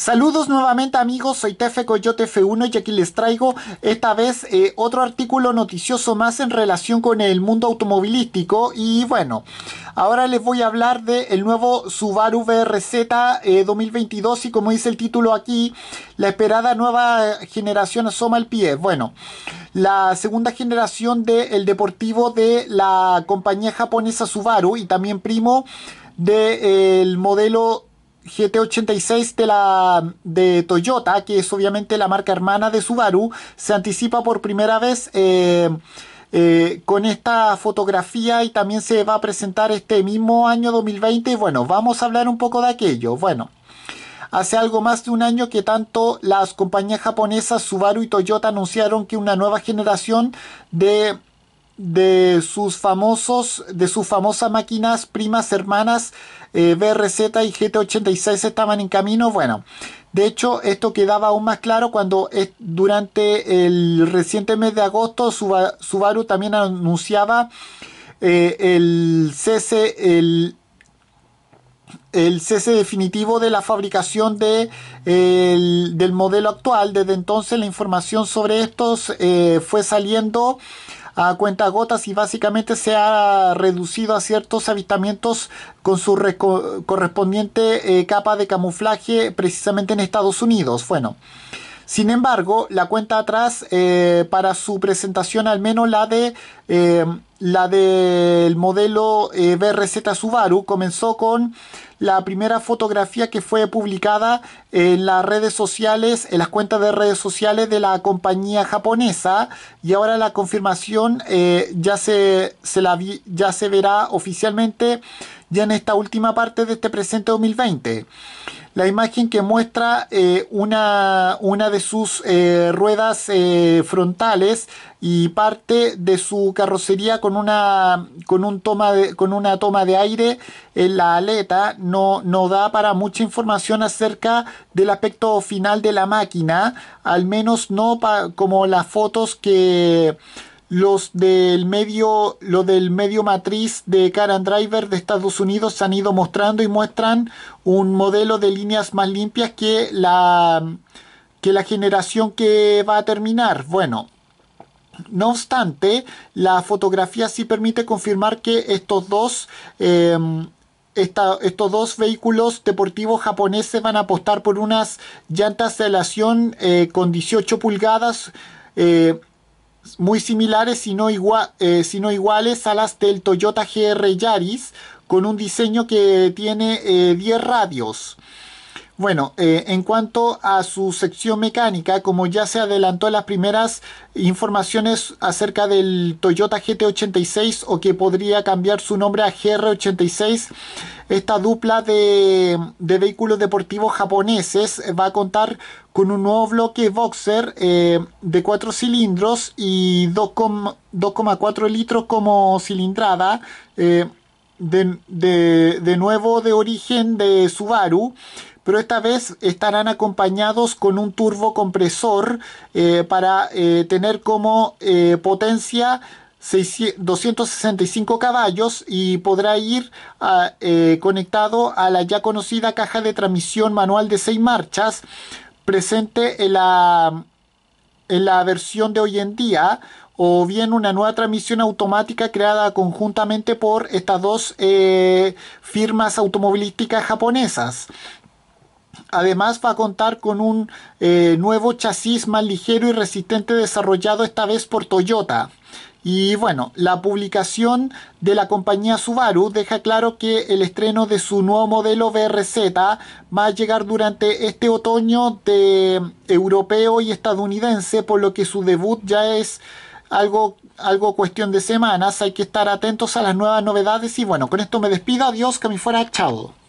Saludos nuevamente amigos, soy Tefe Coyote F1 y aquí les traigo esta vez eh, otro artículo noticioso más en relación con el mundo automovilístico y bueno, ahora les voy a hablar del nuevo Subaru VRZ 2022 eh, y como dice el título aquí, la esperada nueva generación asoma el pie. Bueno, la segunda generación del deportivo de la compañía japonesa Subaru y también primo del de, eh, modelo GT86 de, la, de Toyota, que es obviamente la marca hermana de Subaru, se anticipa por primera vez eh, eh, con esta fotografía y también se va a presentar este mismo año 2020. bueno, vamos a hablar un poco de aquello. Bueno. Hace algo más de un año que tanto las compañías japonesas Subaru y Toyota anunciaron que una nueva generación de de sus famosos, de sus famosas máquinas primas hermanas eh, BRZ y GT86 estaban en camino. Bueno, de hecho esto quedaba aún más claro cuando durante el reciente mes de agosto Subaru también anunciaba eh, el cese, el, cese definitivo de la fabricación de, el, del modelo actual. Desde entonces la información sobre estos eh, fue saliendo a gotas y básicamente se ha reducido a ciertos avistamientos con su correspondiente eh, capa de camuflaje precisamente en Estados Unidos. Bueno. Sin embargo, la cuenta atrás eh, para su presentación, al menos la de eh, del modelo eh, BRZ Subaru, comenzó con la primera fotografía que fue publicada en las redes sociales, en las cuentas de redes sociales de la compañía japonesa y ahora la confirmación ya se, se la ya se verá oficialmente ya en esta última parte de este presente 2020 la imagen que muestra eh, una, una, de sus eh, ruedas eh, frontales y parte de su carrocería con una, con un toma de, con una toma de aire en la aleta no, no da para mucha información acerca del aspecto final de la máquina, al menos no como las fotos que los del medio, lo del medio matriz de Car and Driver de Estados Unidos se han ido mostrando y muestran un modelo de líneas más limpias que la, que la generación que va a terminar. Bueno, no obstante, la fotografía sí permite confirmar que estos dos, em, estos dos vehículos deportivos japoneses van a apostar por unas llantas de relación eh, con 18 pulgadas. Eh, muy similares, sino eh, iguales a las del Toyota GR Yaris, con un diseño que tiene 10 eh, radios. Bueno, eh, en cuanto a su sección mecánica, como ya se adelantó en las primeras informaciones acerca del Toyota GT86 o que podría cambiar su nombre a GR86, esta dupla de, vehículos deportivos japoneses va a contar con un nuevo bloque boxer eh, de 4 cilindros y 2,4 litros como cilindrada, eh, de, de nuevo de origen de Subaru pero esta vez estarán acompañados con un turbocompresor eh, para eh, tener como eh, potencia 265 caballos y podrá ir eh, conectado a la ya conocida caja de transmisión manual de 6 marchas presente en la, la versión de hoy en día o bien una nueva transmisión automática creada conjuntamente por estas dos firmas automovilísticas japonesas. Además va a contar con un eh, nuevo chasis más ligero y resistente desarrollado esta vez por Toyota. Y bueno, la publicación de la compañía Subaru deja claro que el estreno de su nuevo modelo BRZ va a llegar durante este otoño de europeo y estadounidense, por lo que su debut ya es algo, algo cuestión de semanas. Hay que estar atentos a las nuevas novedades. Y bueno, con esto me despido. Adiós, que me fuera. Chao.